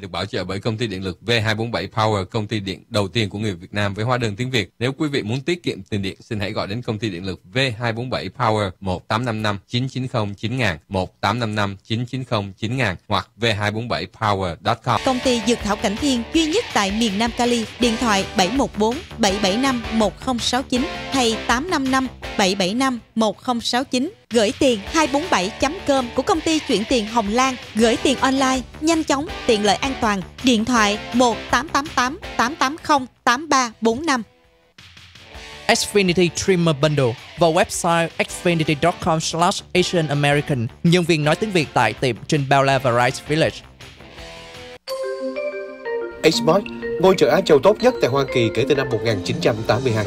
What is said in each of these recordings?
được bảo trợ bởi công ty điện lực V247 Power, công ty điện đầu tiên của người Việt Nam với hóa đơn tiếng Việt. Nếu quý vị muốn tiết kiệm tiền điện, xin hãy gọi đến công ty điện lực V247 Power 1855 990 9000 1855 990 9000 hoặc v247power.com. Công ty Dược thảo Cảnh Thiên duy nhất tại miền Nam Cali, điện thoại 714 775 1069 hay 855 775 1069 gửi tiền 247.com của công ty chuyển tiền Hồng Lan, gửi tiền online, nhanh chóng, tiện lợi an an toàn, điện thoại 1888 880 8345. Xfinity Trimmer Bundle và website xfinity.com slash Asian American. Nhân viên nói tiếng Việt tại tiệm trên Bella Variety Village. Xbox, ngôi chợ Á Châu tốt nhất tại Hoa Kỳ kể từ năm 1982.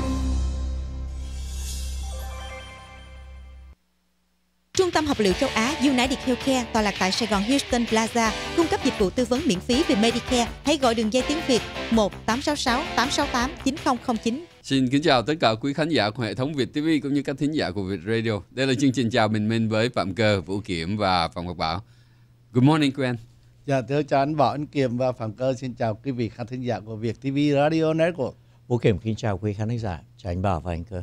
Trung tâm Học liệu Châu Á United Healthcare tòa lạc tại Sài Gòn Houston Plaza cung cấp dịch vụ tư vấn miễn phí về Medicare. Hãy gọi đường dây tiếng Việt 1 866 868 9009. Xin kính chào tất cả quý khán giả của hệ thống Việt TV cũng như các thính giả của Việt Radio. Đây là chương trình chào mình mình với Phạm Cơ, Vũ Kiểm và Phạm Ngọc Bảo. Good morning Quen. Dạ thưa chào anh Bảo, anh Kiểm và Phạm Cơ xin chào quý vị khán thính giả của Việt TV Radio Network. Vũ Kiểm kính chào quý khán giả, chào anh Bảo và anh Cơ.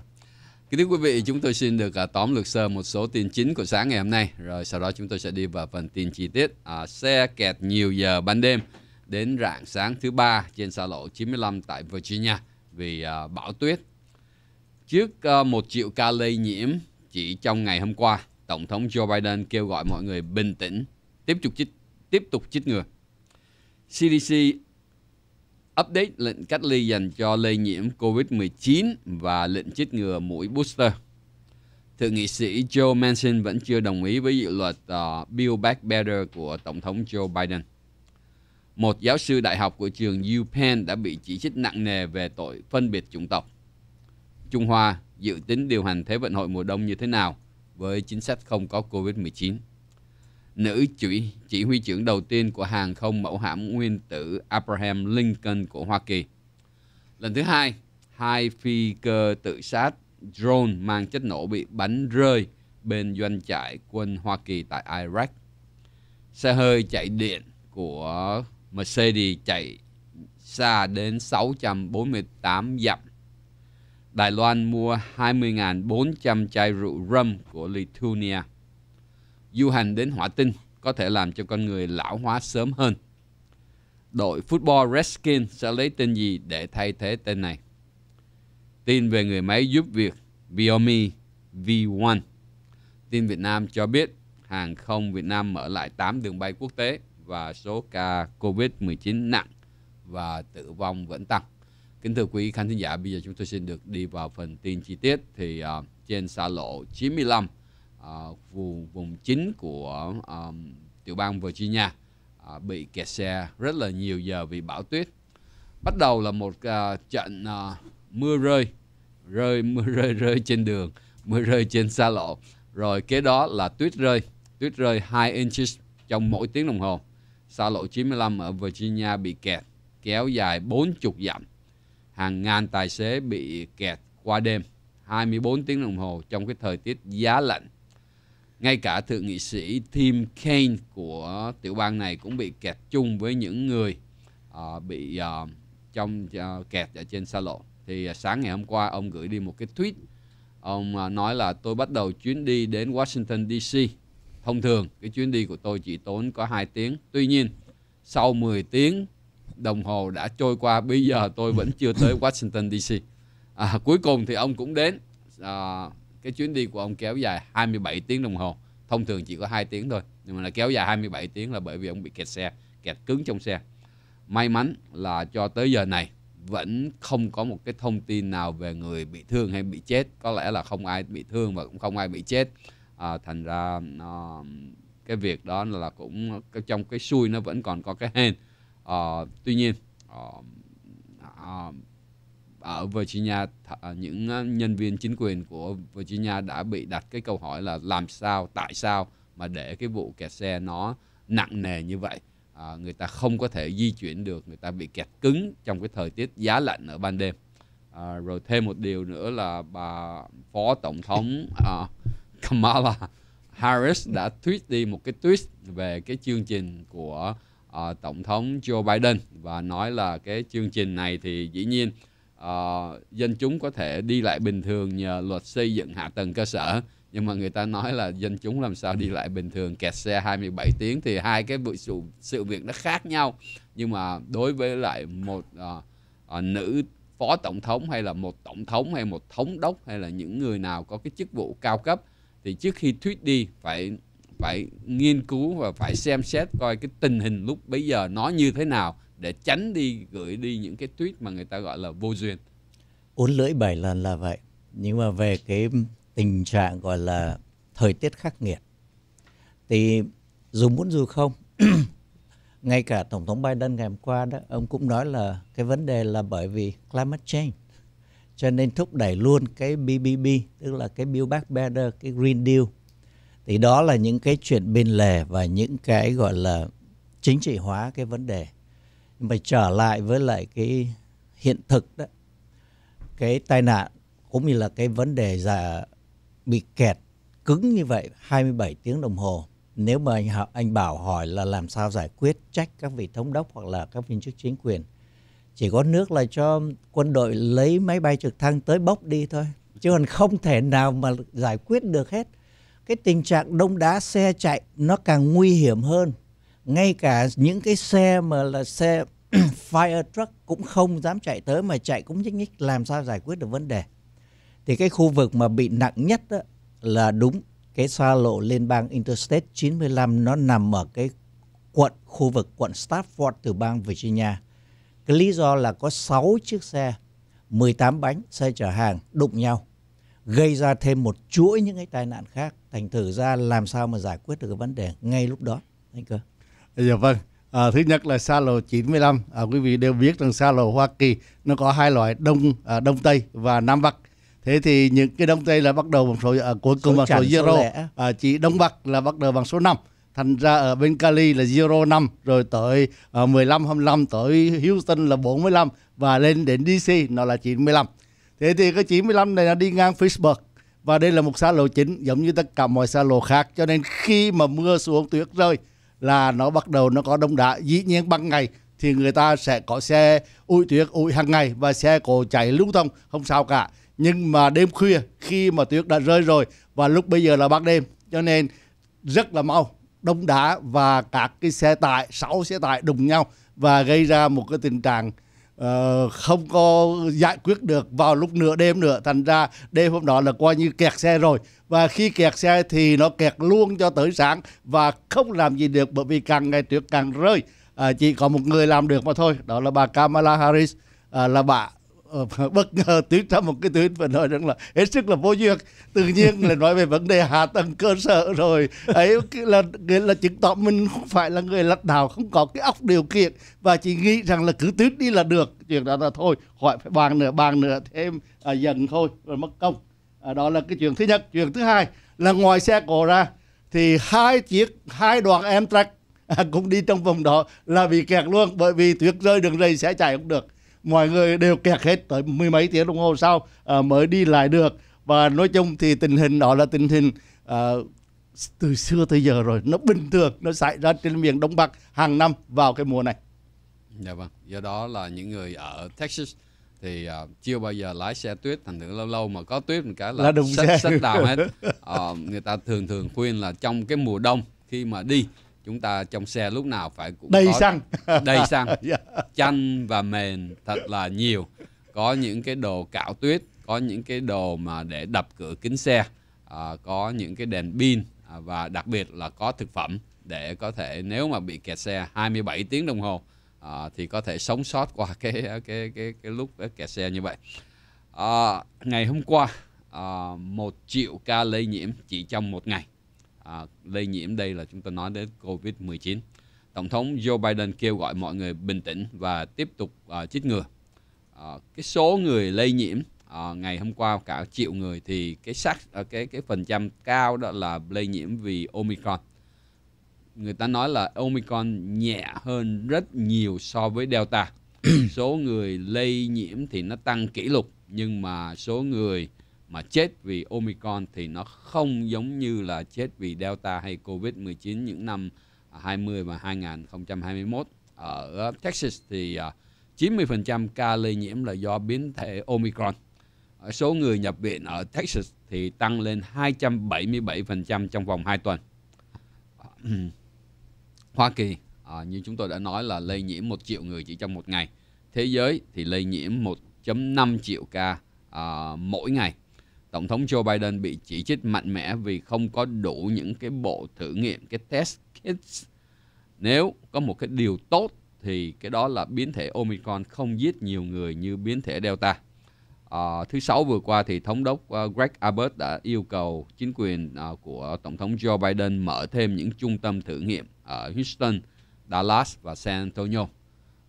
Kính thưa quý vị, chúng tôi xin được à, tóm lược sơ một số tin chính của sáng ngày hôm nay, rồi sau đó chúng tôi sẽ đi vào phần tin chi tiết. À, xe kẹt nhiều giờ ban đêm đến rạng sáng thứ ba trên xa lộ 95 tại Virginia vì à, bão tuyết. Trước à, một triệu ca lây nhiễm chỉ trong ngày hôm qua, Tổng thống Joe Biden kêu gọi mọi người bình tĩnh, tiếp tục chích, tiếp tục chích ngừa. CDC update lệnh cách ly dành cho lây nhiễm COVID-19 và lệnh chích ngừa mũi booster. Thượng nghị sĩ Joe Manchin vẫn chưa đồng ý với dự luật uh, Build Back Better của Tổng thống Joe Biden. Một giáo sư đại học của trường UPenn đã bị chỉ trích nặng nề về tội phân biệt chủng tộc. Trung Hoa dự tính điều hành Thế vận hội mùa đông như thế nào với chính sách không có COVID-19? nữ chỉ, chỉ huy trưởng đầu tiên của hàng không mẫu hạm nguyên tử Abraham Lincoln của Hoa Kỳ. Lần thứ hai, hai phi cơ tự sát drone mang chất nổ bị bắn rơi bên doanh trại quân Hoa Kỳ tại Iraq. Xe hơi chạy điện của Mercedes chạy xa đến 648 dặm. Đài Loan mua 20.400 chai rượu rum của Lithuania du hành đến hỏa tinh có thể làm cho con người lão hóa sớm hơn. Đội football Redskins sẽ lấy tên gì để thay thế tên này? Tin về người máy giúp việc Biomi V1. Tin Việt Nam cho biết hàng không Việt Nam mở lại 8 đường bay quốc tế và số ca COVID-19 nặng và tử vong vẫn tăng. Kính thưa quý khán thính giả, bây giờ chúng tôi xin được đi vào phần tin chi tiết thì uh, trên xa lộ 95 Ờ, vùng vùng chính của um, tiểu bang Virginia uh, bị kẹt xe rất là nhiều giờ vì bão tuyết. Bắt đầu là một uh, trận uh, mưa rơi, rơi mưa rơi rơi trên đường, mưa rơi trên xa lộ. Rồi kế đó là tuyết rơi, tuyết rơi 2 inches trong mỗi tiếng đồng hồ. Xa lộ 95 ở Virginia bị kẹt, kéo dài 40 dặm. Hàng ngàn tài xế bị kẹt qua đêm 24 tiếng đồng hồ trong cái thời tiết giá lạnh ngay cả thượng nghị sĩ Tim Kaine của tiểu bang này cũng bị kẹt chung với những người uh, bị uh, trong uh, kẹt ở trên xa lộ thì uh, sáng ngày hôm qua ông gửi đi một cái tweet ông uh, nói là tôi bắt đầu chuyến đi đến Washington DC thông thường cái chuyến đi của tôi chỉ tốn có 2 tiếng tuy nhiên sau 10 tiếng đồng hồ đã trôi qua bây giờ tôi vẫn chưa tới Washington DC à, cuối cùng thì ông cũng đến à, cái chuyến đi của ông kéo dài 27 tiếng đồng hồ thông thường chỉ có 2 tiếng thôi nhưng mà là kéo dài 27 tiếng là bởi vì ông bị kẹt xe kẹt cứng trong xe may mắn là cho tới giờ này vẫn không có một cái thông tin nào về người bị thương hay bị chết có lẽ là không ai bị thương và cũng không ai bị chết à, thành ra nó, à, cái việc đó là cũng trong cái xui nó vẫn còn có cái hên à, tuy nhiên ờ, à, à, ở Virginia à, những à, nhân viên chính quyền của Virginia đã bị đặt cái câu hỏi là làm sao tại sao mà để cái vụ kẹt xe nó nặng nề như vậy à, người ta không có thể di chuyển được người ta bị kẹt cứng trong cái thời tiết giá lạnh ở ban đêm à, rồi thêm một điều nữa là bà phó tổng thống à, Kamala Harris đã tweet đi một cái tweet về cái chương trình của à, tổng thống Joe Biden và nói là cái chương trình này thì dĩ nhiên uh, dân chúng có thể đi lại bình thường nhờ luật xây dựng hạ tầng cơ sở nhưng mà người ta nói là dân chúng làm sao đi lại bình thường kẹt xe 27 tiếng thì hai cái sự sự việc nó khác nhau nhưng mà đối với lại một uh, uh, nữ phó tổng thống hay là một tổng thống hay một thống đốc hay là những người nào có cái chức vụ cao cấp thì trước khi thuyết đi phải phải nghiên cứu và phải xem xét coi cái tình hình lúc bấy giờ nó như thế nào để tránh đi gửi đi những cái tweet mà người ta gọi là vô duyên uốn lưỡi bảy lần là vậy nhưng mà về cái tình trạng gọi là thời tiết khắc nghiệt thì dù muốn dù không ngay cả tổng thống Biden ngày hôm qua đó ông cũng nói là cái vấn đề là bởi vì climate change cho nên thúc đẩy luôn cái BBB tức là cái Build Back Better cái Green Deal thì đó là những cái chuyện bên lề và những cái gọi là chính trị hóa cái vấn đề mà trở lại với lại cái hiện thực đó cái tai nạn cũng như là cái vấn đề là bị kẹt cứng như vậy 27 tiếng đồng hồ nếu mà anh anh bảo hỏi là làm sao giải quyết trách các vị thống đốc hoặc là các viên chức chính quyền chỉ có nước là cho quân đội lấy máy bay trực thăng tới bốc đi thôi chứ còn không thể nào mà giải quyết được hết cái tình trạng đông đá xe chạy nó càng nguy hiểm hơn ngay cả những cái xe mà là xe fire truck cũng không dám chạy tới mà chạy cũng nhích nhích làm sao giải quyết được vấn đề thì cái khu vực mà bị nặng nhất đó là đúng cái xa lộ liên bang Interstate 95 nó nằm ở cái quận khu vực quận Stafford từ bang Virginia. Cái lý do là có 6 chiếc xe 18 bánh xe chở hàng đụng nhau gây ra thêm một chuỗi những cái tai nạn khác thành thử ra làm sao mà giải quyết được cái vấn đề ngay lúc đó anh cơ dạ vâng à, thứ nhất là xa lồ 95 à, quý vị đều biết rằng xa lộ Hoa Kỳ nó có hai loại đông à, đông tây và nam bắc thế thì những cái đông tây là bắt đầu bằng số à, cuối cùng bằng số zero à, chỉ đông bắc là bắt đầu bằng số 5 thành ra ở bên Cali là zero 5 rồi tới à, 15 25 tới Houston là 45 và lên đến DC nó là 95 thế thì cái 95 này nó đi ngang Facebook và đây là một xa lộ chính giống như tất cả mọi xa lộ khác cho nên khi mà mưa xuống tuyết rơi là nó bắt đầu nó có đông đá dĩ nhiên ban ngày thì người ta sẽ có xe ủi tuyết ủi hàng ngày và xe cổ chạy lưu thông không sao cả nhưng mà đêm khuya khi mà tuyết đã rơi rồi và lúc bây giờ là ban đêm cho nên rất là mau đông đá và các cái xe tải sáu xe tải đụng nhau và gây ra một cái tình trạng Ờ, không có giải quyết được vào lúc nửa đêm nữa thành ra đêm hôm đó là coi như kẹt xe rồi và khi kẹt xe thì nó kẹt luôn cho tới sáng và không làm gì được bởi vì càng ngày trước càng rơi à, chỉ có một người làm được mà thôi đó là bà Kamala Harris à, là bà Ờ, bất ngờ tuyết ra một cái tuyết và nói rằng là hết sức là vô duyên tự nhiên là nói về vấn đề hạ tầng cơ sở rồi ấy là là chứng tỏ mình không phải là người lãnh đạo không có cái óc điều kiện và chỉ nghĩ rằng là cứ tuyết đi là được chuyện đó là thôi khỏi phải bàn nữa bàn nữa thêm à, dần thôi rồi mất công à, đó là cái chuyện thứ nhất chuyện thứ hai là ngoài xe cổ ra thì hai chiếc hai đoàn em à, cũng đi trong vòng đó là bị kẹt luôn bởi vì tuyết rơi đường rầy sẽ chạy không được mọi người đều kẹt hết tới mười mấy tiếng đồng hồ sau à, mới đi lại được và nói chung thì tình hình đó là tình hình à, từ xưa tới giờ rồi nó bình thường nó xảy ra trên miền đông bắc hàng năm vào cái mùa này dạ vâng do đó là những người ở Texas thì uh, chưa bao giờ lái xe tuyết thành thử lâu lâu mà có tuyết một cái là, là đúng sách, sách đào hết uh, người ta thường thường khuyên là trong cái mùa đông khi mà đi chúng ta trong xe lúc nào phải cũng đầy xăng đầy xăng yeah. Dạ. chanh và mền thật là nhiều có những cái đồ cạo tuyết có những cái đồ mà để đập cửa kính xe à, có những cái đèn pin à, và đặc biệt là có thực phẩm để có thể nếu mà bị kẹt xe 27 tiếng đồng hồ à, thì có thể sống sót qua cái cái cái cái, cái lúc kẹt xe như vậy à, ngày hôm qua à, một triệu ca lây nhiễm chỉ trong một ngày à, lây nhiễm đây là chúng ta nói đến COVID-19. Tổng thống Joe Biden kêu gọi mọi người bình tĩnh và tiếp tục à, chích ngừa. À, cái số người lây nhiễm à, ngày hôm qua cả triệu người thì cái xác à, cái cái phần trăm cao đó là lây nhiễm vì Omicron. Người ta nói là Omicron nhẹ hơn rất nhiều so với Delta. số người lây nhiễm thì nó tăng kỷ lục nhưng mà số người mà chết vì Omicron thì nó không giống như là chết vì Delta hay Covid-19 những năm 20 và 2021. Ở Texas thì 90% à, ca lây nhiễm là do biến thể Omicron. Số người nhập viện ở Texas thì tăng lên 277% trong vòng 2 tuần. Hoa Kỳ, à, như chúng tôi đã nói là lây nhiễm 1 triệu người chỉ trong một ngày. Thế giới thì lây nhiễm 1.5 triệu ca à, mỗi ngày Tổng thống Joe Biden bị chỉ trích mạnh mẽ vì không có đủ những cái bộ thử nghiệm, cái test kits. Nếu có một cái điều tốt thì cái đó là biến thể Omicron không giết nhiều người như biến thể Delta. À, thứ sáu vừa qua thì thống đốc à, Greg Abbott đã yêu cầu chính quyền à, của tổng thống Joe Biden mở thêm những trung tâm thử nghiệm ở Houston, Dallas và San Antonio.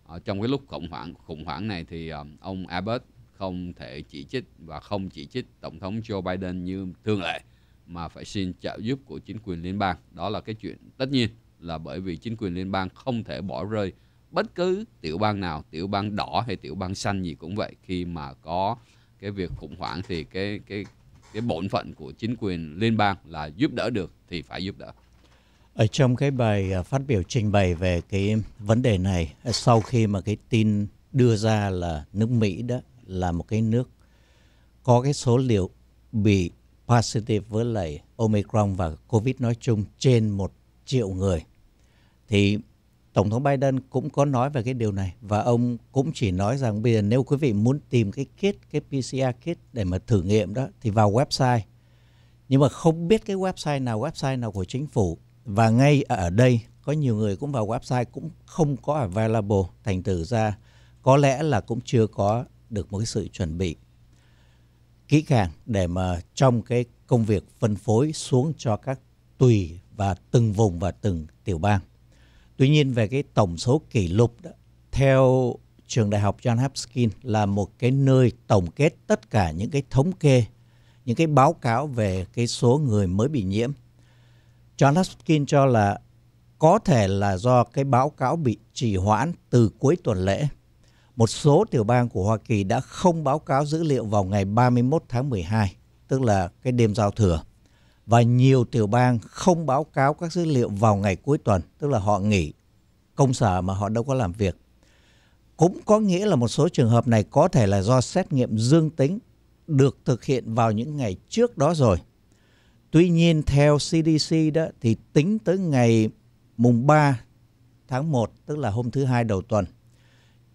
À, trong cái lúc khủng hoảng khủng hoảng này thì à, ông Abbott không thể chỉ trích và không chỉ trích Tổng thống Joe Biden như thường lệ mà phải xin trợ giúp của chính quyền liên bang. Đó là cái chuyện tất nhiên là bởi vì chính quyền liên bang không thể bỏ rơi bất cứ tiểu bang nào, tiểu bang đỏ hay tiểu bang xanh gì cũng vậy khi mà có cái việc khủng hoảng thì cái cái cái bổn phận của chính quyền liên bang là giúp đỡ được thì phải giúp đỡ. Ở trong cái bài à, phát biểu trình bày về cái vấn đề này à, sau khi mà cái tin đưa ra là nước Mỹ đã là một cái nước có cái số liệu bị positive với lại Omicron và Covid nói chung trên một triệu người. Thì Tổng thống Biden cũng có nói về cái điều này và ông cũng chỉ nói rằng bây giờ nếu quý vị muốn tìm cái kit, cái PCR kit để mà thử nghiệm đó thì vào website. Nhưng mà không biết cái website nào, website nào của chính phủ và ngay ở đây có nhiều người cũng vào website cũng không có available thành thử ra có lẽ là cũng chưa có được một cái sự chuẩn bị kỹ càng để mà trong cái công việc phân phối xuống cho các tùy và từng vùng và từng tiểu bang. Tuy nhiên về cái tổng số kỷ lục đó, theo trường đại học John Hopkins là một cái nơi tổng kết tất cả những cái thống kê, những cái báo cáo về cái số người mới bị nhiễm. John Hopkins cho là có thể là do cái báo cáo bị trì hoãn từ cuối tuần lễ một số tiểu bang của Hoa Kỳ đã không báo cáo dữ liệu vào ngày 31 tháng 12, tức là cái đêm giao thừa. Và nhiều tiểu bang không báo cáo các dữ liệu vào ngày cuối tuần, tức là họ nghỉ công sở mà họ đâu có làm việc. Cũng có nghĩa là một số trường hợp này có thể là do xét nghiệm dương tính được thực hiện vào những ngày trước đó rồi. Tuy nhiên theo CDC đó thì tính tới ngày mùng 3 tháng 1 tức là hôm thứ hai đầu tuần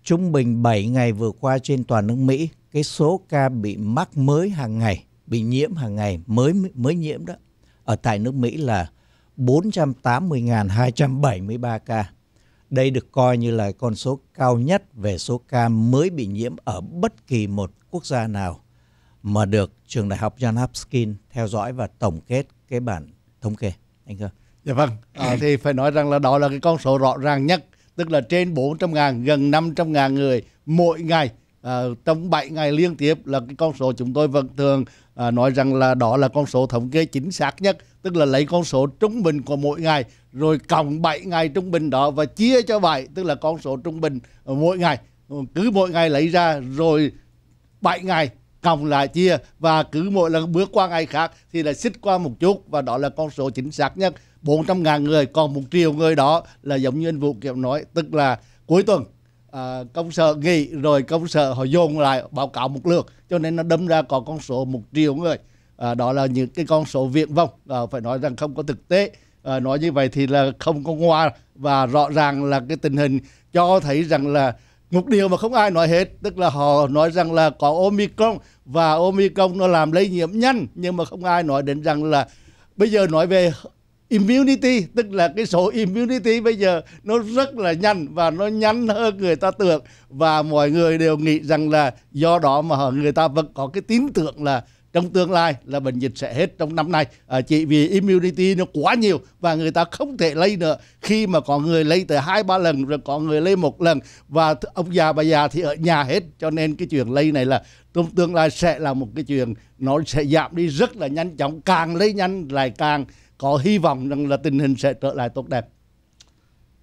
Trung bình 7 ngày vừa qua trên toàn nước Mỹ, cái số ca bị mắc mới hàng ngày, bị nhiễm hàng ngày, mới mới nhiễm đó, ở tại nước Mỹ là 480.273 ca. Đây được coi như là con số cao nhất về số ca mới bị nhiễm ở bất kỳ một quốc gia nào mà được trường đại học John Hopkins theo dõi và tổng kết cái bản thống kê anh cơ. Dạ vâng, à, thì phải nói rằng là đó là cái con số rõ ràng nhất tức là trên 400 ngàn, gần 500 ngàn người mỗi ngày à, trong 7 ngày liên tiếp là cái con số chúng tôi vẫn thường à, nói rằng là đó là con số thống kê chính xác nhất tức là lấy con số trung bình của mỗi ngày rồi cộng 7 ngày trung bình đó và chia cho 7 tức là con số trung bình mỗi ngày ừ, cứ mỗi ngày lấy ra rồi 7 ngày cộng lại chia và cứ mỗi lần bước qua ngày khác thì là xích qua một chút và đó là con số chính xác nhất 400 ngàn người còn một triệu người đó là giống như anh vụ Kiệm nói tức là cuối tuần à, công sở nghỉ rồi công sở họ dồn lại báo cáo một lượt cho nên nó đâm ra có con số một triệu người à, đó là những cái con số viện vong à, phải nói rằng không có thực tế à, nói như vậy thì là không có ngoa và rõ ràng là cái tình hình cho thấy rằng là một điều mà không ai nói hết tức là họ nói rằng là có omicron và omicron nó làm lây nhiễm nhanh nhưng mà không ai nói đến rằng là bây giờ nói về immunity tức là cái số immunity bây giờ nó rất là nhanh và nó nhanh hơn người ta tưởng và mọi người đều nghĩ rằng là do đó mà người ta vẫn có cái tín tưởng là trong tương lai là bệnh dịch sẽ hết trong năm nay à, chỉ vì immunity nó quá nhiều và người ta không thể lây nữa khi mà có người lây tới hai ba lần rồi có người lây một lần và ông già bà già thì ở nhà hết cho nên cái chuyện lây này là trong tương lai sẽ là một cái chuyện nó sẽ giảm đi rất là nhanh chóng càng lây nhanh lại càng có hy vọng rằng là tình hình sẽ trở lại tốt đẹp.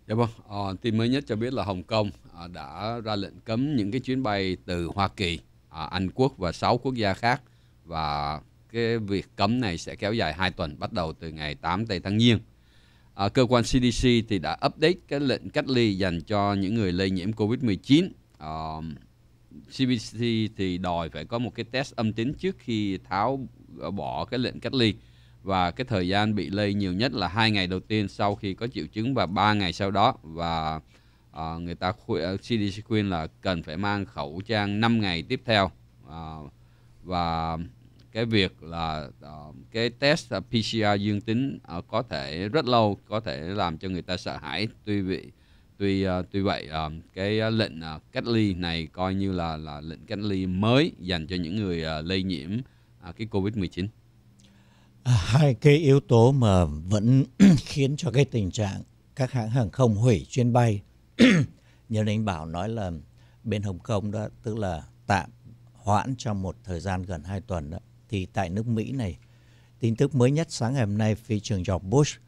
Dạ vâng, à, tin mới nhất cho biết là Hồng Kông à, đã ra lệnh cấm những cái chuyến bay từ Hoa Kỳ, à, Anh Quốc và 6 quốc gia khác và cái việc cấm này sẽ kéo dài 2 tuần bắt đầu từ ngày 8 tây tháng Giêng. À, cơ quan CDC thì đã update cái lệnh cách ly dành cho những người lây nhiễm COVID-19. À, CDC thì đòi phải có một cái test âm tính trước khi tháo bỏ cái lệnh cách ly và cái thời gian bị lây nhiều nhất là hai ngày đầu tiên sau khi có triệu chứng và ba ngày sau đó và uh, người ta khuyên, à, CDC khuyên là cần phải mang khẩu trang 5 ngày tiếp theo uh, và cái việc là uh, cái test PCR dương tính uh, có thể rất lâu có thể làm cho người ta sợ hãi tuy vậy tuy uh, tuy vậy uh, cái lệnh uh, cách ly này coi như là là lệnh cách ly mới dành cho những người uh, lây nhiễm uh, cái COVID-19 À, hai cái yếu tố mà vẫn khiến cho cái tình trạng các hãng hàng không hủy chuyến bay như anh bảo nói là bên Hồng Kông đó tức là tạm hoãn trong một thời gian gần 2 tuần đó thì tại nước Mỹ này tin tức mới nhất sáng ngày hôm nay phi trường George Bush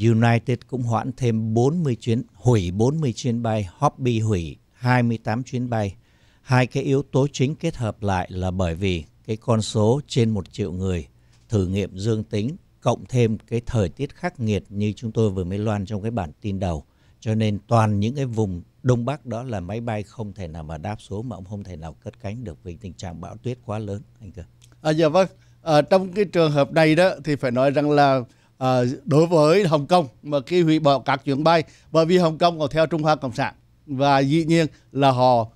United cũng hoãn thêm 40 chuyến hủy 40 chuyến bay, Hobby hủy 28 chuyến bay. Hai cái yếu tố chính kết hợp lại là bởi vì cái con số trên một triệu người thử nghiệm dương tính cộng thêm cái thời tiết khắc nghiệt như chúng tôi vừa mới loan trong cái bản tin đầu. Cho nên toàn những cái vùng Đông Bắc đó là máy bay không thể nào mà đáp xuống mà ông không thể nào cất cánh được vì tình trạng bão tuyết quá lớn anh cơ. À, dạ vâng, à, trong cái trường hợp này đó thì phải nói rằng là à, đối với Hồng Kông mà khi hủy bỏ các chuyến bay bởi vì Hồng Kông còn theo Trung Hoa Cộng sản và dĩ nhiên là họ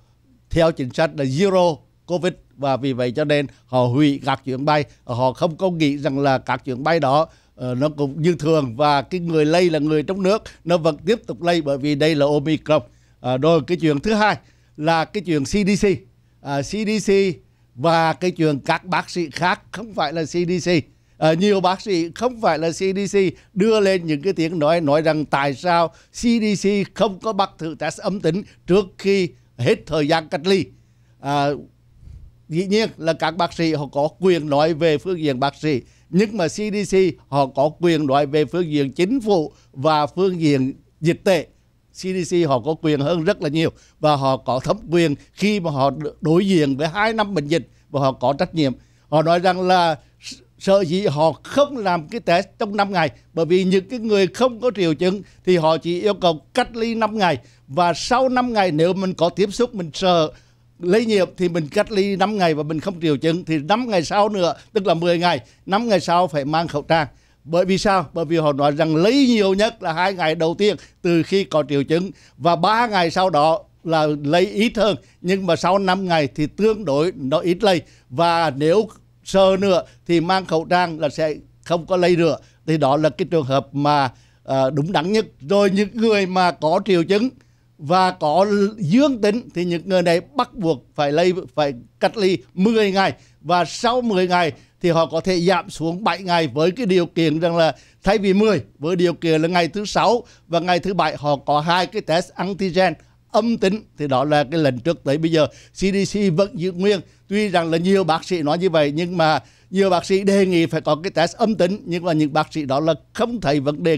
theo chính sách là zero covid và vì vậy cho nên họ hủy các chuyến bay họ không có nghĩ rằng là các chuyến bay đó uh, nó cũng như thường và cái người lây là người trong nước nó vẫn tiếp tục lây bởi vì đây là omicron uh, rồi cái chuyện thứ hai là cái chuyện cdc uh, cdc à, và cái chuyện các bác sĩ khác không phải là cdc À, nhiều bác sĩ không phải là CDC đưa lên những cái tiếng nói nói rằng tại sao CDC không có bắt thử test âm tính trước khi hết thời gian cách ly. À, dĩ nhiên là các bác sĩ họ có quyền nói về phương diện bác sĩ nhưng mà CDC họ có quyền nói về phương diện chính phủ và phương diện dịch tệ CDC họ có quyền hơn rất là nhiều và họ có thẩm quyền khi mà họ đối diện với hai năm bệnh dịch và họ có trách nhiệm họ nói rằng là sợ gì họ không làm cái test trong 5 ngày bởi vì những cái người không có triệu chứng thì họ chỉ yêu cầu cách ly 5 ngày và sau 5 ngày nếu mình có tiếp xúc mình sợ lây nhiễm thì mình cách ly 5 ngày và mình không triệu chứng thì 5 ngày sau nữa tức là 10 ngày 5 ngày sau phải mang khẩu trang bởi vì sao bởi vì họ nói rằng lấy nhiều nhất là hai ngày đầu tiên từ khi có triệu chứng và ba ngày sau đó là lấy ít hơn nhưng mà sau 5 ngày thì tương đối nó ít lây và nếu sơ nữa thì mang khẩu trang là sẽ không có lây nữa thì đó là cái trường hợp mà à, đúng đắn nhất rồi những người mà có triệu chứng và có dương tính thì những người này bắt buộc phải lây phải cách ly 10 ngày và sau 10 ngày thì họ có thể giảm xuống 7 ngày với cái điều kiện rằng là thay vì 10 với điều kiện là ngày thứ sáu và ngày thứ bảy họ có hai cái test antigen âm tính thì đó là cái lần trước tới bây giờ CDC vẫn giữ nguyên tuy rằng là nhiều bác sĩ nói như vậy nhưng mà nhiều bác sĩ đề nghị phải có cái test âm tính nhưng mà những bác sĩ đó là không thấy vấn đề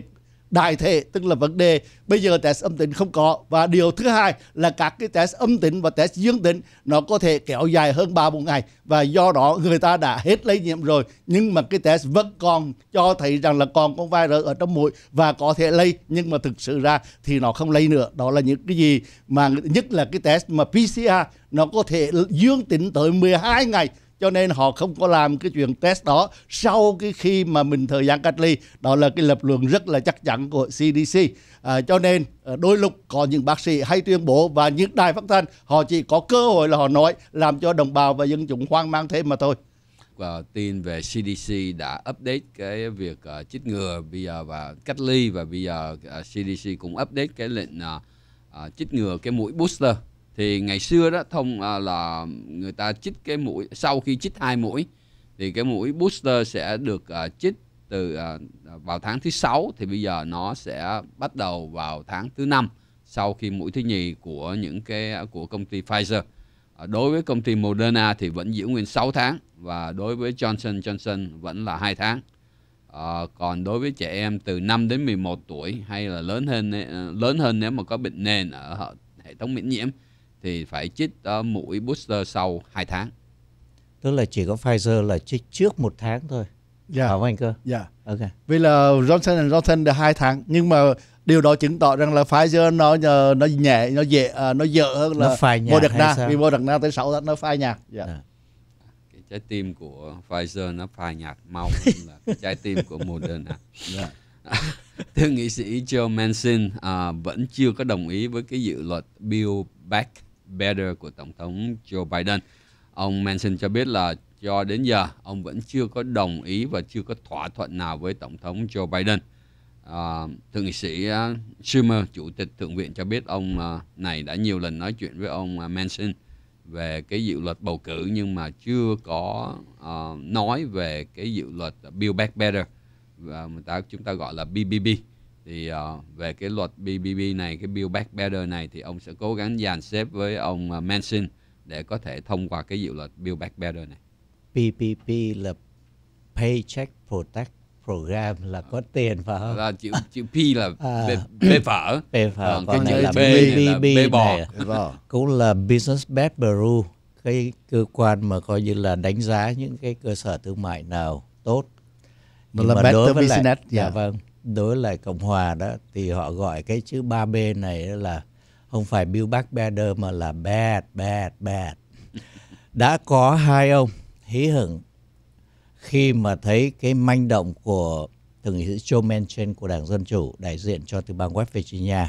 đại thể tức là vấn đề bây giờ test âm tính không có và điều thứ hai là các cái test âm tính và test dương tính nó có thể kéo dài hơn 3 bốn ngày và do đó người ta đã hết lây nhiễm rồi nhưng mà cái test vẫn còn cho thấy rằng là còn con virus ở trong mũi và có thể lây nhưng mà thực sự ra thì nó không lây nữa đó là những cái gì mà nhất là cái test mà PCR nó có thể dương tính tới 12 ngày cho nên họ không có làm cái chuyện test đó sau cái khi mà mình thời gian cách ly đó là cái lập luận rất là chắc chắn của CDC à, cho nên à, đôi lúc có những bác sĩ hay tuyên bố và những đài phát thanh họ chỉ có cơ hội là họ nói làm cho đồng bào và dân chúng hoang mang thêm mà thôi và tin về CDC đã update cái việc uh, chích ngừa bây giờ và cách ly và bây giờ uh, à, CDC cũng update cái lệnh uh, chích ngừa cái mũi booster thì ngày xưa đó thông à, là người ta chích cái mũi sau khi chích hai mũi thì cái mũi booster sẽ được à, chích từ à, vào tháng thứ sáu thì bây giờ nó sẽ bắt đầu vào tháng thứ năm sau khi mũi thứ nhì của những cái à, của công ty Pfizer. À, đối với công ty Moderna thì vẫn giữ nguyên 6 tháng và đối với Johnson Johnson vẫn là hai tháng. À, còn đối với trẻ em từ 5 đến 11 tuổi hay là lớn hơn à, lớn hơn nếu mà có bệnh nền ở hệ thống miễn nhiễm thì phải chích uh, mũi booster sau 2 tháng. Tức là chỉ có Pfizer là chích trước một tháng thôi. Dạ. Yeah. anh cơ? Dạ. Yeah. Ok. Vì là Johnson Johnson là hai tháng nhưng mà điều đó chứng tỏ rằng là Pfizer nó nhờ nó nhẹ nó dễ ờ, nó dở hơn là Moderna vì Moderna tới 6 tháng nó phai nhạt. Dạ. Yeah. Dạ. À. Cái trái tim của Pfizer nó phai nhạt mau hơn là trái tim của Moderna. Dạ. Thưa nghị sĩ Joe Manchin à, vẫn chưa có đồng ý với cái dự luật Bill Back Better của Tổng thống Joe Biden. Ông Manchin cho biết là cho đến giờ ông vẫn chưa có đồng ý và chưa có thỏa thuận nào với Tổng thống Joe Biden. À, thượng nghị sĩ à, Schumer, chủ tịch thượng viện cho biết ông à, này đã nhiều lần nói chuyện với ông à, Manchin về cái dự luật bầu cử nhưng mà chưa có uh, nói về cái dự luật Build Back Better và chúng ta chúng ta gọi là BBB thì uh, về cái luật BBB này, cái Build Back Better này thì ông sẽ cố gắng dàn xếp với ông uh, Manchin để có thể thông qua cái dự luật Build Back Better này. PPP là Paycheck Protect program là có tiền phải không? Là chữ chữ P là à, b, b phở. B phở. Ờ, còn cái chữ là B, B, là B, bò. Này, cũng là Business Back Bureau, cái cơ quan mà coi như là đánh giá những cái cơ sở thương mại nào tốt. Mà Nhưng là mà đối với lại, business, dạ, dạ. vâng đối lại cộng hòa đó thì họ gọi cái chữ 3B này là không phải Build Back Better mà là bad bad bad đã có hai ông hí hửng khi mà thấy cái manh động của thượng nghị sĩ Joe Manchin của Đảng Dân Chủ đại diện cho từ bang West Virginia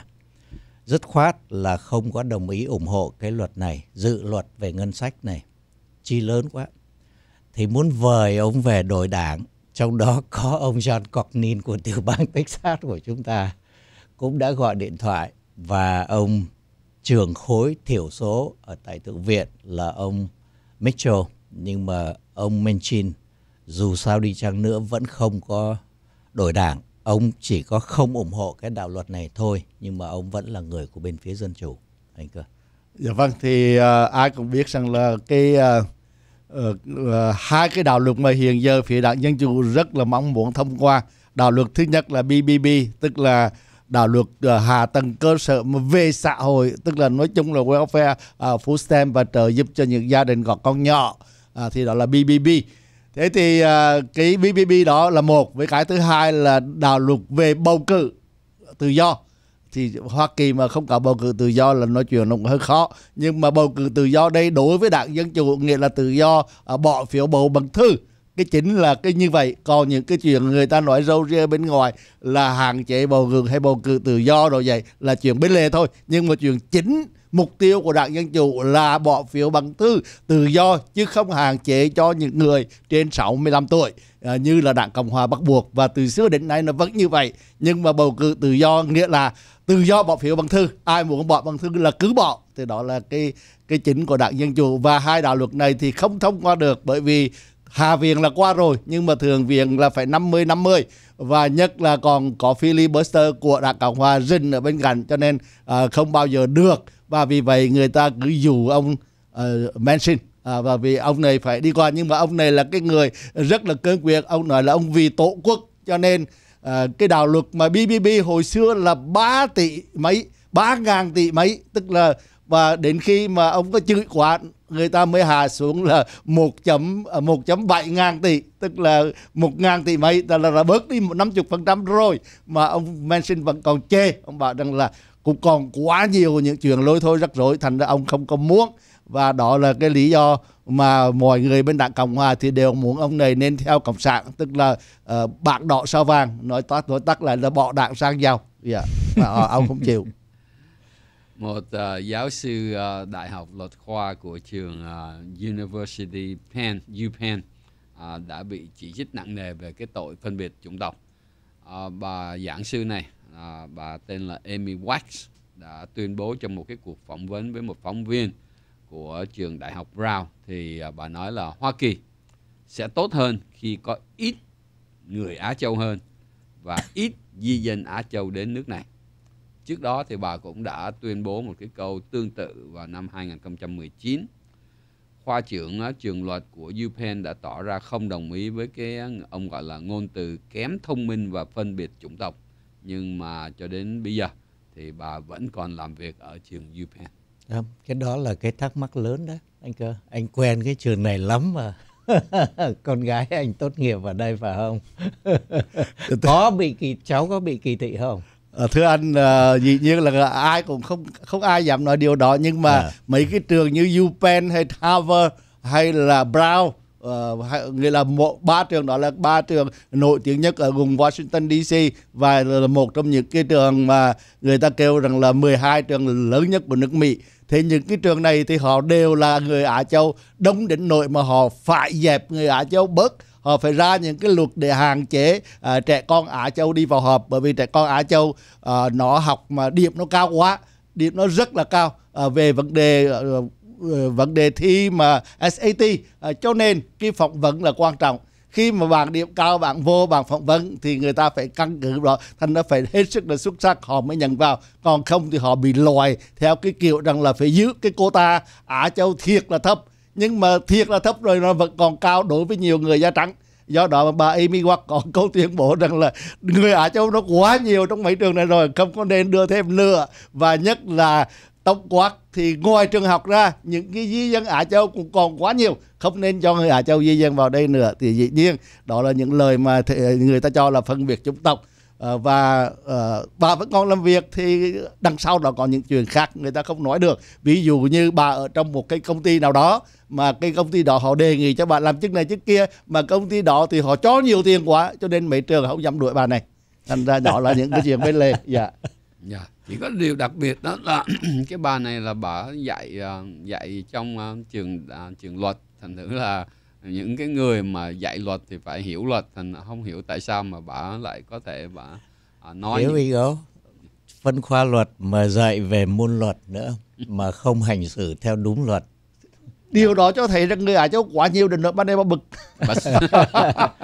dứt khoát là không có đồng ý ủng hộ cái luật này, dự luật về ngân sách này. Chi lớn quá. Thì muốn vời ông về đổi đảng trong đó có ông John Cornyn của tiểu bang Texas của chúng ta cũng đã gọi điện thoại và ông trưởng khối thiểu số ở tại thượng viện là ông Mitchell nhưng mà ông Manchin dù sao đi chăng nữa vẫn không có đổi đảng ông chỉ có không ủng hộ cái đạo luật này thôi nhưng mà ông vẫn là người của bên phía dân chủ anh cơ dạ vâng thì uh, ai cũng biết rằng là cái uh, Ờ, ờ, hai cái đạo luật mà hiện giờ phía đảng Dân Chủ rất là mong muốn thông qua. Đạo luật thứ nhất là BBB, tức là đạo luật uh, hạ tầng cơ sở về xã hội, tức là nói chung là welfare, uh, food stamp và trợ giúp cho những gia đình có con nhỏ, uh, thì đó là BBB. Thế thì uh, cái BBB đó là một, với cái thứ hai là đạo luật về bầu cử tự do thì Hoa Kỳ mà không có bầu cử tự do là nói chuyện nó cũng hơi khó nhưng mà bầu cử tự do đây đối với đảng dân chủ nghĩa là tự do à, bỏ phiếu bầu bằng thư cái chính là cái như vậy còn những cái chuyện người ta nói râu ria bên ngoài là hạn chế bầu cử hay bầu cử tự do rồi vậy là chuyện bên lề thôi nhưng mà chuyện chính mục tiêu của đảng dân chủ là bỏ phiếu bằng thư tự do chứ không hạn chế cho những người trên 65 tuổi à, như là đảng cộng hòa bắt buộc và từ xưa đến nay nó vẫn như vậy nhưng mà bầu cử tự do nghĩa là tự do bỏ phiếu bằng thư ai muốn bỏ bằng thư là cứ bỏ thì đó là cái cái chính của đảng dân chủ và hai đạo luật này thì không thông qua được bởi vì hạ viện là qua rồi nhưng mà thượng viện là phải 50 50 và nhất là còn có filibuster của đảng cộng hòa rình ở bên cạnh cho nên à, không bao giờ được và vì vậy người ta cứ dù ông uh, Manchin à, và vì ông này phải đi qua nhưng mà ông này là cái người rất là cương quyết ông nói là ông vì tổ quốc cho nên Ờ, cái đạo luật mà BBB hồi xưa là 3 tỷ mấy 3 ngàn tỷ mấy tức là và đến khi mà ông có chữ quá người ta mới hạ xuống là 1.1.7 à, ngàn tỷ tức là 1 ngàn tỷ mấy là, là, là bớt đi 50% rồi mà ông Manchin vẫn còn chê ông bảo rằng là cũng còn quá nhiều những chuyện lôi thôi rắc rối thành ra ông không có muốn và đó là cái lý do mà mọi người bên đảng cộng hòa thì đều muốn ông này nên theo cộng sản tức là uh, ờ, bạc đỏ sao vàng nói tắt nói tắt lại là bỏ đảng sang giàu yeah. Dạ, mà ông không chịu một uh, giáo sư uh, đại học luật khoa của trường uh, University Penn UPenn uh, đã bị chỉ trích nặng nề về cái tội phân biệt chủng tộc uh, bà giảng sư này uh, bà tên là Amy Wax đã tuyên bố trong một cái cuộc phỏng vấn với một phóng viên của trường đại học Brown thì à, bà nói là Hoa Kỳ sẽ tốt hơn khi có ít người Á Châu hơn và ít di dân Á Châu đến nước này. Trước đó thì bà cũng đã tuyên bố một cái câu tương tự vào năm 2019. Khoa trưởng trường luật của UPenn đã tỏ ra không đồng ý với cái ông gọi là ngôn từ kém thông minh và phân biệt chủng tộc. Nhưng mà cho đến bây giờ thì bà vẫn còn làm việc ở trường UPenn cái đó là cái thắc mắc lớn đó anh cơ anh quen cái trường này lắm mà con gái anh tốt nghiệp ở đây phải không có bị kỳ cháu có bị kỳ thị không ờ, thưa anh ờ, dĩ nhiên là ai cũng không không ai dám nói điều đó nhưng mà à. mấy cái trường như UPenn hay Harvard hay là Brown uh, nghĩa là một ba trường đó là ba trường nổi tiếng nhất ở vùng Washington DC và là một trong những cái trường mà người ta kêu rằng là 12 trường lớn nhất của nước Mỹ thì những cái trường này thì họ đều là người ả Châu đông đến nội mà họ phải dẹp người ả Châu bớt họ phải ra những cái luật để hạn chế uh, trẻ con ả Châu đi vào họp bởi vì trẻ con ả Châu uh, nó học mà điểm nó cao quá điểm nó rất là cao uh, về vấn đề uh, vấn đề thi mà SAT uh, cho nên cái phỏng vấn là quan trọng khi mà bạn điểm cao bạn vô bạn phỏng vấn thì người ta phải căn cứ đó thành nó phải hết sức là xuất sắc họ mới nhận vào còn không thì họ bị loại theo cái kiểu rằng là phải giữ cái cô ta ả Châu thiệt là thấp nhưng mà thiệt là thấp rồi nó vẫn còn cao đối với nhiều người da trắng do đó mà bà Amy Watt có câu tuyên bố rằng là người ả Châu nó quá nhiều trong mấy trường này rồi không có nên đưa thêm nữa và nhất là tổng quát thì ngoài trường học ra những cái di dân ả Châu cũng còn quá nhiều không nên cho người ả Châu di dân vào đây nữa thì dĩ nhiên đó là những lời mà người ta cho là phân biệt chủng tộc ờ, và ờ, bà vẫn còn làm việc thì đằng sau đó còn những chuyện khác người ta không nói được ví dụ như bà ở trong một cái công ty nào đó mà cái công ty đó họ đề nghị cho bà làm chức này chức kia mà công ty đó thì họ cho nhiều tiền quá cho nên mấy trường không dám đuổi bà này thành ra đó là những cái chuyện bên lề dạ yeah dạ chỉ có điều đặc biệt đó là cái bà này là bà dạy à, dạy trong à, trường à, trường luật thành thử là những cái người mà dạy luật thì phải hiểu luật thành không hiểu tại sao mà bà lại có thể bà nói hiểu gì đó phân khoa luật mà dạy về môn luật nữa mà không hành xử theo đúng luật điều đó cho thấy rằng người ả châu quá nhiều đến nỗi ban đêm bà bực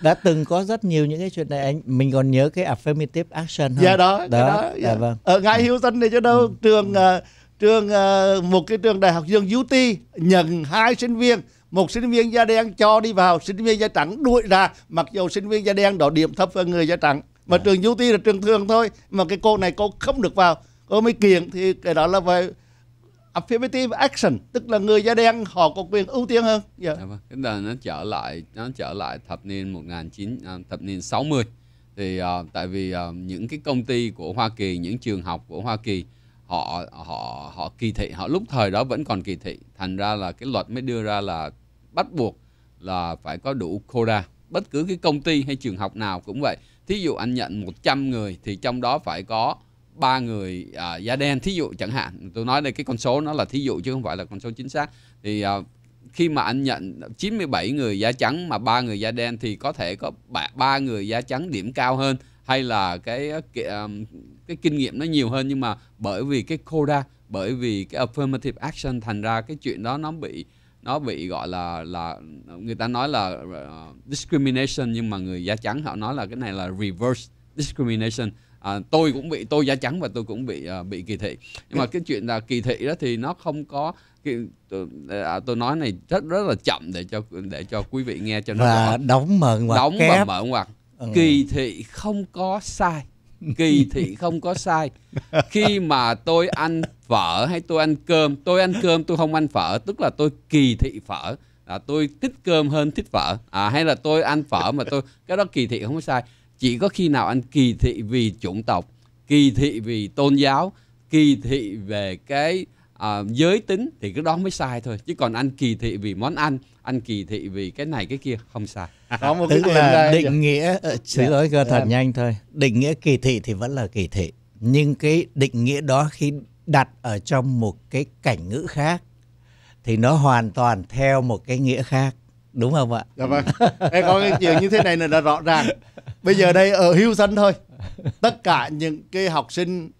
đã từng có rất nhiều những cái chuyện này anh mình còn nhớ cái affirmative action không? dạ đó dạ đó, đó dạ. dạ vâng ở ờ, ngay Houston này cho đâu ừ. trường uh, trường uh, một cái trường đại học dương UT nhận hai sinh viên một sinh viên da đen cho đi vào sinh viên da trắng đuổi ra mặc dù sinh viên da đen đó điểm thấp hơn người da trắng mà à. trường UT là trường thường thôi mà cái cô này cô không được vào cô mới kiện thì cái đó là về affirmative action tức là người da đen họ có quyền ưu tiên hơn. Dạ. Yeah. Dạ vâng, cái đó nó trở lại nó trở lại thập niên 19 à, thập niên 60 thì uh, tại vì uh, những cái công ty của Hoa Kỳ, những trường học của Hoa Kỳ họ họ họ kỳ thị họ lúc thời đó vẫn còn kỳ thị thành ra là cái luật mới đưa ra là bắt buộc là phải có đủ quota bất cứ cái công ty hay trường học nào cũng vậy thí dụ anh nhận 100 người thì trong đó phải có ba người à, da đen thí dụ chẳng hạn tôi nói đây cái con số nó là thí dụ chứ không phải là con số chính xác thì à, khi mà anh nhận 97 người da trắng mà ba người da đen thì có thể có ba người da trắng điểm cao hơn hay là cái cái, à, cái kinh nghiệm nó nhiều hơn nhưng mà bởi vì cái quota bởi vì cái affirmative action thành ra cái chuyện đó nó bị nó bị gọi là là người ta nói là à, discrimination nhưng mà người da trắng họ nói là cái này là reverse discrimination à, tôi cũng bị tôi da trắng và tôi cũng bị à, bị kỳ thị nhưng mà dạ. cái chuyện là kỳ thị đó thì nó không có tôi, à, tôi nói này rất rất là chậm để cho để cho quý vị nghe cho nó và đóng mở ngoặc đóng kép. và mở ngoặc kỳ thị không có sai kỳ thị không có sai khi mà tôi ăn phở hay tôi ăn cơm tôi ăn cơm tôi không ăn phở tức là tôi kỳ thị phở là tôi thích cơm hơn thích phở à, hay là tôi ăn phở mà tôi cái đó kỳ thị không có sai chỉ có khi nào anh kỳ thị vì chủng tộc kỳ thị vì tôn giáo kỳ thị về cái à, giới tính thì cái đó mới sai thôi chứ còn anh kỳ thị vì món ăn anh kỳ thị vì cái này cái kia không sai có một tức cái là định vậy? nghĩa ờ, dạ. xin lỗi cơ dạ. thật nhanh thôi định nghĩa kỳ thị thì vẫn là kỳ thị nhưng cái định nghĩa đó khi đặt ở trong một cái cảnh ngữ khác thì nó hoàn toàn theo một cái nghĩa khác đúng không ạ dạ vâng đây có cái chuyện như thế này là rõ ràng bây giờ đây ở hưu xanh thôi tất cả những cái học sinh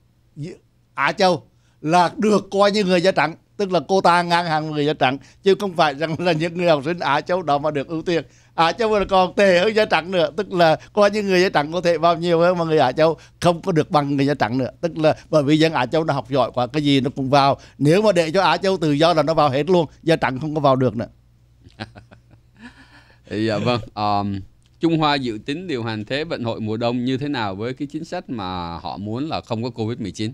á châu là được coi như người da trắng tức là cô ta ngang hàng người da trắng chứ không phải rằng là những người học sinh á châu đó mà được ưu tiên á châu là còn tệ hơn da trắng nữa tức là coi như người da trắng có thể bao nhiêu hơn mà người á châu không có được bằng người da trắng nữa tức là bởi vì dân á châu nó học giỏi quá cái gì nó cũng vào nếu mà để cho á châu tự do là nó vào hết luôn da trắng không có vào được nữa dạ vâng um, Trung Hoa dự tính điều hành thế vận hội mùa đông như thế nào với cái chính sách mà họ muốn là không có Covid-19?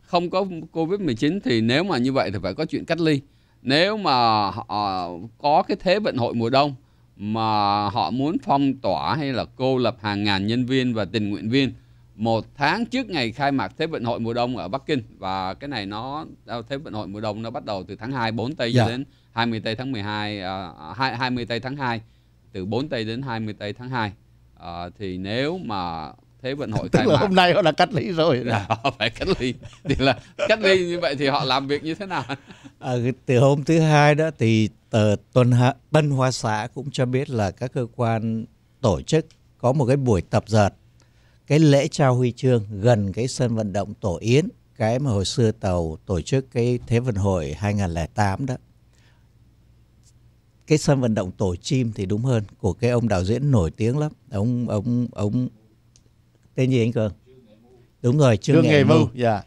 Không có Covid-19 thì nếu mà như vậy thì phải có chuyện cách ly. Nếu mà họ ờ, có cái thế vận hội mùa đông mà họ muốn phong tỏa hay là cô lập hàng ngàn nhân viên và tình nguyện viên một tháng trước ngày khai mạc thế vận hội mùa đông ở Bắc Kinh và cái này nó thế vận hội mùa đông nó bắt đầu từ tháng 2 4 tây yeah. cho dạ. đến 20 tây tháng 12 uh, 20 tây tháng 2 từ 4 tây đến 20 tây tháng 2 à, ờ, thì nếu mà thế vận hội tức là mạc. hôm nay họ đã cách ly rồi là họ phải cách ly thì là cách ly như vậy thì họ làm việc như thế nào à, từ hôm thứ hai đó thì tờ tuần Hạ, tân hoa xã cũng cho biết là các cơ quan tổ chức có một cái buổi tập dượt cái lễ trao huy chương gần cái sân vận động tổ yến cái mà hồi xưa tàu tổ chức cái thế vận hội 2008 đó cái sân vận động tổ chim thì đúng hơn của cái ông đạo diễn nổi tiếng lắm ông ông ông tên gì anh cường đúng rồi trương nghệ mưu yeah. Dạ.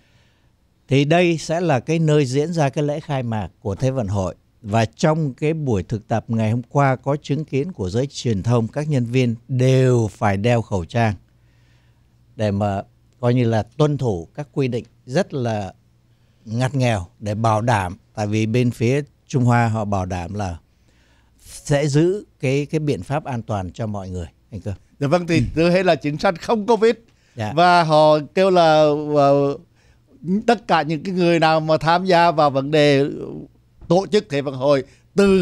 thì đây sẽ là cái nơi diễn ra cái lễ khai mạc của thế vận hội và trong cái buổi thực tập ngày hôm qua có chứng kiến của giới truyền thông các nhân viên đều phải đeo khẩu trang để mà coi như là tuân thủ các quy định rất là ngặt nghèo để bảo đảm tại vì bên phía Trung Hoa họ bảo đảm là sẽ giữ cái cái biện pháp an toàn cho mọi người anh cơ. Dạ vâng thì ừ. hay là chính sách không covid dạ. và họ kêu là uh, tất cả những cái người nào mà tham gia vào vấn đề tổ chức thế vận hội từ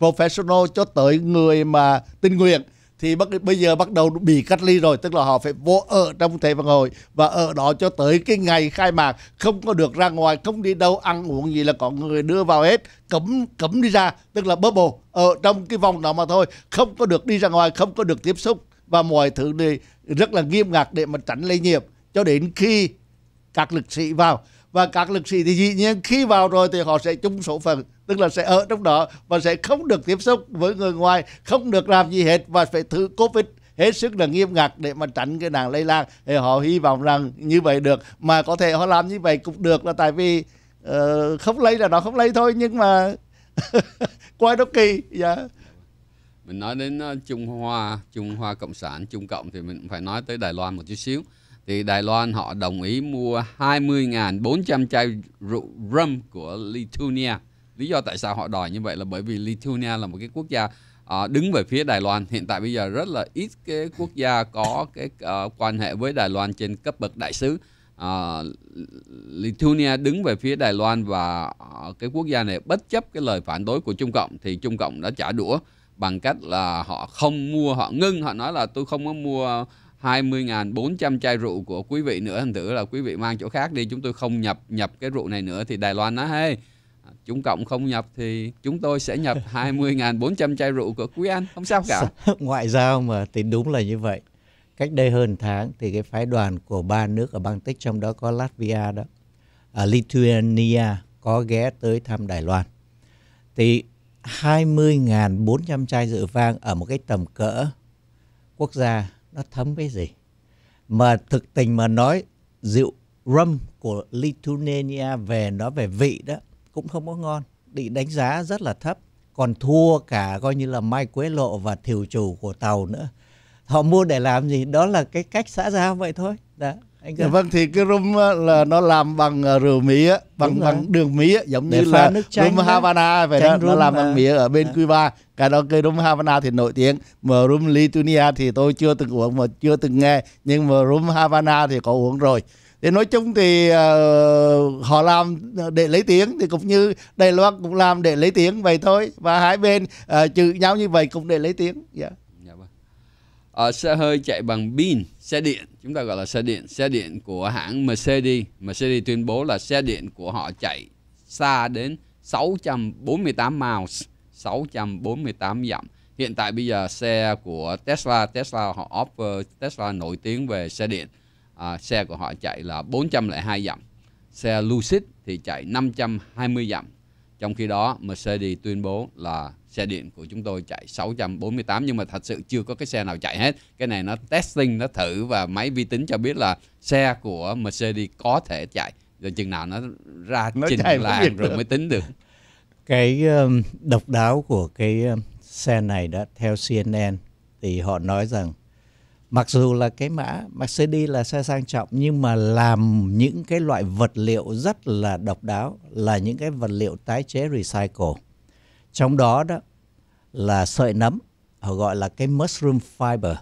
professional cho tới người mà tình nguyện thì bắt, bây giờ bắt đầu bị cách ly rồi tức là họ phải vô ở trong thế vận hội và ở đó cho tới cái ngày khai mạc không có được ra ngoài không đi đâu ăn uống gì là có người đưa vào hết cấm cấm đi ra tức là bubble ở trong cái vòng đó mà thôi không có được đi ra ngoài không có được tiếp xúc và mọi thứ này rất là nghiêm ngặt để mà tránh lây nhiễm cho đến khi các lực sĩ vào và các lực sĩ thì dĩ nhiên khi vào rồi thì họ sẽ chung số phận tức là sẽ ở trong đó và sẽ không được tiếp xúc với người ngoài không được làm gì hết và phải thử covid hết sức là nghiêm ngặt để mà tránh cái nạn lây lan thì họ hy vọng rằng như vậy được mà có thể họ làm như vậy cũng được là tại vì uh, không lấy là nó không lấy thôi nhưng mà quay đốc kỳ dạ mình nói đến ờ, Trung Hoa Trung Hoa Cộng sản Trung Cộng thì mình phải nói tới Đài Loan một chút xíu thì Đài Loan họ đồng ý mua 20.400 chai rượu rum của Lithuania. Lý do tại sao họ đòi như vậy là bởi vì Lithuania là một cái quốc gia uh, đứng về phía Đài Loan. Hiện tại bây giờ rất là ít cái quốc gia có cái uh, quan hệ với Đài Loan trên cấp bậc đại sứ. Uh, Lithuania đứng về phía Đài Loan và uh, cái quốc gia này bất chấp cái lời phản đối của Trung Cộng thì Trung Cộng đã trả đũa bằng cách là họ không mua, họ ngưng, họ nói là tôi không có mua uh, 20.400 chai rượu của quý vị nữa thành thử là quý vị mang chỗ khác đi chúng tôi không nhập nhập cái rượu này nữa thì Đài Loan nó hey chúng cộng không nhập thì chúng tôi sẽ nhập 20.400 chai rượu của quý anh không sao cả ngoại giao mà thì đúng là như vậy cách đây hơn tháng thì cái phái đoàn của ba nước ở Baltic trong đó có Latvia đó ở Lithuania có ghé tới thăm Đài Loan thì 20.400 chai rượu vang ở một cái tầm cỡ quốc gia nó thấm cái gì mà thực tình mà nói rượu rum của Lithuania về nó về vị đó cũng không có ngon bị đánh giá rất là thấp còn thua cả coi như là Mai Quế Lộ và Thiều Chủ của Tàu nữa họ mua để làm gì đó là cái cách xã giao vậy thôi đó anh dạ, vâng thì cái rum ờ, là nó làm bằng ờ, rượu mỹ á bằng Đúng bằng đường mỹ á giống Để như là nước rum Havana vậy đó nó làm bằng mỹ ở bên à. Cuba cái đó cái rum Havana thì nổi tiếng mà rum Lithuania thì tôi chưa từng uống mà chưa từng nghe nhưng mà rum Havana thì có uống rồi thì nói chung thì uh, họ làm để lấy tiếng thì cũng như Đài Loan cũng làm để lấy tiếng vậy thôi và hai bên uh, chữ nhau như vậy cũng để lấy tiếng yeah. Dạ uh, xe hơi chạy bằng pin xe điện chúng ta gọi là xe điện xe điện của hãng Mercedes Mercedes tuyên bố là xe điện của họ chạy xa đến 648 miles 648 dặm hiện tại bây giờ xe của Tesla Tesla họ offer Tesla nổi tiếng về xe điện à, xe của họ chạy là 402 dặm xe Lucid thì chạy 520 dặm trong khi đó Mercedes tuyên bố là xe điện của chúng tôi chạy 648 nhưng mà thật sự chưa có cái xe nào chạy hết. Cái này nó testing, nó thử và máy vi tính cho biết là xe của Mercedes có thể chạy. Rồi chừng nào nó ra nó trình làng rồi mới tính được. Cái um, độc đáo của cái um, xe này đã theo CNN thì họ nói rằng mặc dù là cái mã Mercedes là xe sang trọng nhưng mà làm những cái loại vật liệu rất là độc đáo là những cái vật liệu tái chế recycle trong đó đó là sợi nấm họ gọi là cái mushroom fiber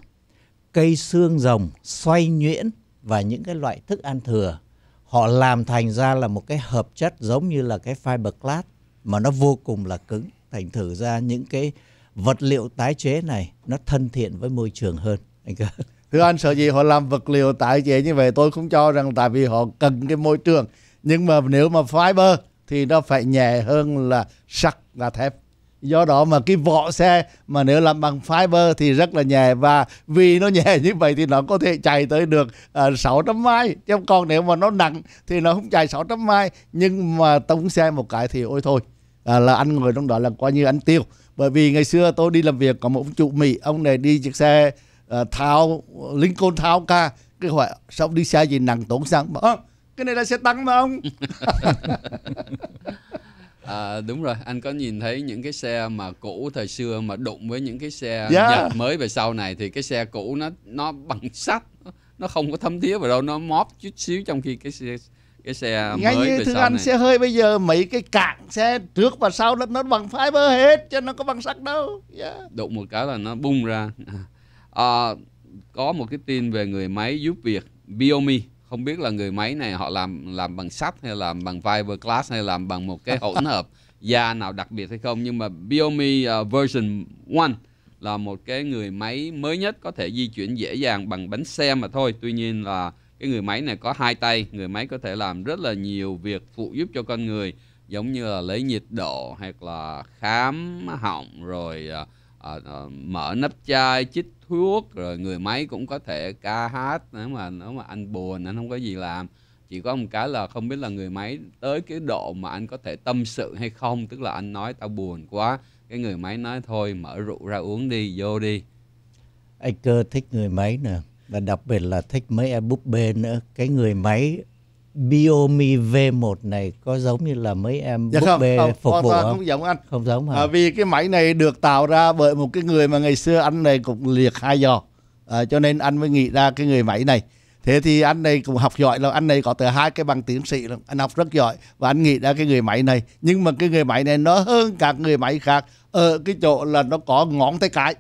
cây xương rồng xoay nhuyễn và những cái loại thức ăn thừa họ làm thành ra là một cái hợp chất giống như là cái fiberglass mà nó vô cùng là cứng thành thử ra những cái vật liệu tái chế này nó thân thiện với môi trường hơn anh cơ thưa anh sợ gì họ làm vật liệu tái chế như vậy tôi không cho rằng tại vì họ cần cái môi trường nhưng mà nếu mà fiber thì nó phải nhẹ hơn là sắt là thép do đó mà cái vỏ xe mà nếu làm bằng fiber thì rất là nhẹ và vì nó nhẹ như vậy thì nó có thể chạy tới được uh, 600 mai chứ còn nếu mà nó nặng thì nó không chạy 600 mai nhưng mà tống xe một cái thì ôi thôi à, là anh ngồi trong đó là coi như anh tiêu bởi vì ngày xưa tôi đi làm việc có một ông chủ Mỹ ông này đi chiếc xe uh, à, tháo Lincoln tháo ca cái hỏi sao đi xe gì nặng tốn xăng mà cái này là xe tăng mà ông À, đúng rồi, anh có nhìn thấy những cái xe mà cũ thời xưa mà đụng với những cái xe yeah. Dạ. Nhật dạ, mới về sau này thì cái xe cũ nó nó bằng sắt, nó không có thấm thía vào đâu, nó móp chút xíu trong khi cái xe cái xe Ngay như về anh này. xe hơi bây giờ mấy cái cạn xe trước và sau nó nó bằng fiber hết cho nó có bằng sắt đâu. Yeah. Dạ. Đụng một cái là nó bung ra. À, có một cái tin về người máy giúp việc Biomi không biết là người máy này họ làm làm bằng sắt hay làm bằng fiber glass hay làm bằng một cái hỗn hợp da nào đặc biệt hay không nhưng mà Biomi uh, à, version 1 là một cái người máy mới nhất có thể di chuyển dễ dàng bằng bánh xe mà thôi tuy nhiên là cái người máy này có hai tay người máy có thể làm rất là nhiều việc phụ giúp cho con người giống như là lấy nhiệt độ hoặc là khám họng rồi uh, à, à, mở nắp chai chích thuốc rồi người máy cũng có thể ca hát nếu mà nếu mà anh buồn anh không có gì làm chỉ có một cái là không biết là người máy tới cái độ mà anh có thể tâm sự hay không tức là anh nói tao buồn quá cái người máy nói thôi mở rượu ra uống đi vô đi anh cơ thích người máy nè và đặc biệt là thích mấy em búp bê nữa cái người máy Biomi V1 này có giống như là mấy em dạ búp không, bê không, phục vụ không? không giống anh. Không giống hả? À, vì cái máy này được tạo ra bởi một cái người mà ngày xưa anh này cũng liệt hai giò. À, cho nên anh mới nghĩ ra cái người máy này. Thế thì anh này cũng học giỏi là anh này có tới hai cái bằng tiến sĩ lắm. Anh học rất giỏi và anh nghĩ ra cái người máy này. Nhưng mà cái người máy này nó hơn các người máy khác ở cái chỗ là nó có ngón tay cái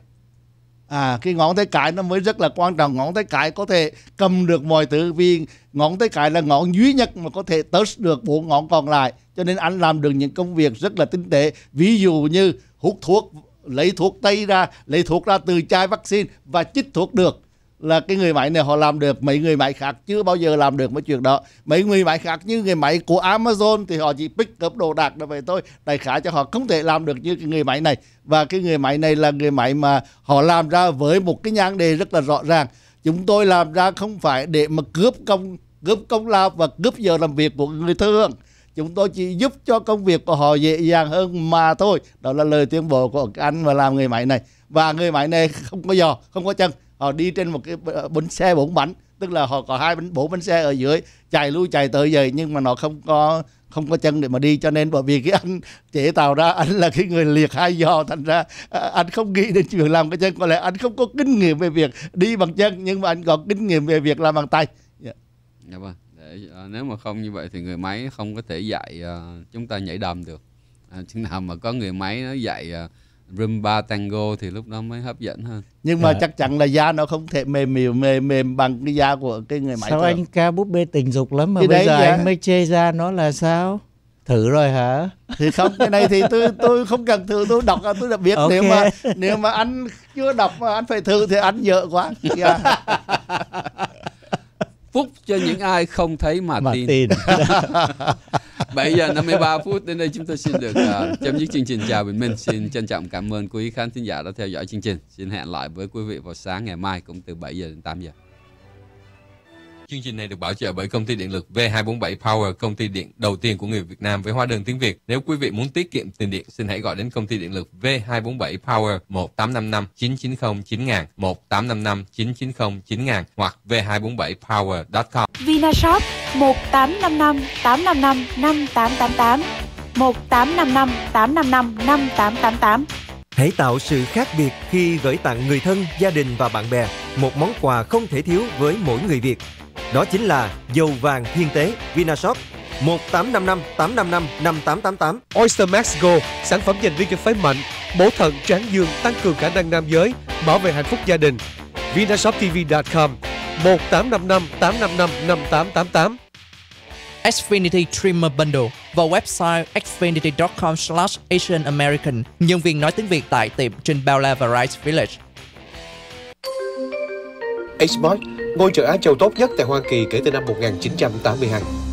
à cái ngón tay cái nó mới rất là quan trọng ngón tay cái có thể cầm được mọi thứ vì ngón tay cái là ngón duy nhất mà có thể touch được bốn ngón còn lại cho nên anh làm được những công việc rất là tinh tế ví dụ như hút thuốc lấy thuốc tây ra lấy thuốc ra từ chai vaccine và chích thuốc được là cái người máy này họ làm được mấy người máy khác chưa bao giờ làm được mấy chuyện đó mấy người máy khác như người máy của Amazon thì họ chỉ pick up đồ đạc đó vậy thôi đại khái cho họ không thể làm được như cái người máy này và cái người máy này là người máy mà họ làm ra với một cái nhãn đề rất là rõ ràng chúng tôi làm ra không phải để mà cướp công cướp công lao và cướp giờ làm việc của người thương. chúng tôi chỉ giúp cho công việc của họ dễ dàng hơn mà thôi đó là lời tuyên bố của anh mà làm người máy này và người máy này không có giò không có chân họ ờ, đi trên một cái bánh ờ, xe bốn bánh tức là họ có hai bánh bốn bánh xe ở dưới chạy lui chạy tới vậy nhưng mà nó không có không có chân để mà đi cho nên bởi vì cái anh chế tạo ra anh là cái người liệt hai giò thành ra ờ, anh không nghĩ đến chuyện làm cái chân có lẽ anh không có kinh nghiệm về việc đi bằng chân nhưng mà anh có kinh nghiệm về việc làm bằng tay yeah. Dạ. dạ vâng để, à, nếu mà không như vậy thì người máy không có thể dạy à, chúng ta nhảy đầm được à, chừng nào mà có người máy nó dạy à, Rumba tango thì lúc đó mới hấp dẫn hơn. Nhưng mà à. chắc chắn là da nó không thể mềm mềm mềm, mềm bằng cái da của cái người mãi. Sao thường. anh ca búp bê tình dục lắm mà cái bây giờ anh mới chê da nó là sao? thử rồi hả thì không cái này thì tôi tôi không cần thử tôi đọc tôi đã biết okay. nếu mà nếu mà anh chưa đọc mà anh phải thử thì anh dở quá yeah. Dạ. phúc cho những ai không thấy mà, mà tin. tin. 7 giờ 53 phút đến đây chúng tôi xin được uh, chấm dứt chương trình chào Bình Minh. Xin trân trọng cảm ơn quý khán thính giả đã theo dõi chương trình. Xin hẹn lại với quý vị vào sáng ngày mai cũng từ 7 giờ đến 8 giờ. Chương trình này được bảo trợ bởi công ty điện lực V247 Power, công ty điện đầu tiên của người Việt Nam với hóa đơn tiếng Việt. Nếu quý vị muốn tiết kiệm tiền điện, xin hãy gọi đến công ty điện lực V247 Power 1855 990 9000 1855 990 9000 hoặc v247power.com. Vinashop 1855 855 5888 1855 855 5888 Hãy tạo sự khác biệt khi gửi tặng người thân, gia đình và bạn bè một món quà không thể thiếu với mỗi người Việt. Đó chính là dầu vàng thiên tế Vinashop 1855 Oyster Max Go, sản phẩm dành riêng cho phái mạnh, bổ thận, tráng dương, tăng cường khả năng nam giới, bảo vệ hạnh phúc gia đình. VinashopTV.com 1855 855 5888. Xfinity Trimmer Bundle vào website xfinity.com slash Asian American. Nhân viên nói tiếng Việt tại tiệm trên Bella Variety Village. Xbox ngôi chợ Á Châu tốt nhất tại Hoa Kỳ kể từ năm 1982.